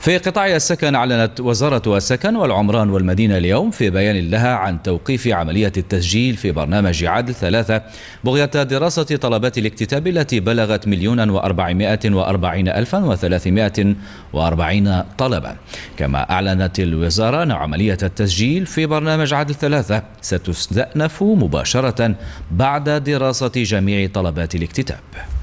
في قطاع السكن أعلنت وزارة السكن والعمران والمدينة اليوم في بيان لها عن توقيف عملية التسجيل في برنامج عدل ثلاثة بغية دراسة طلبات الاكتتاب التي بلغت مليون وأربعمائة وأربعين ألفا وثلاثمائة وأربعين طلبا كما أعلنت الوزارة أن عملية التسجيل في برنامج عدل ثلاثة ستستأنف مباشرة بعد دراسة جميع طلبات الاكتتاب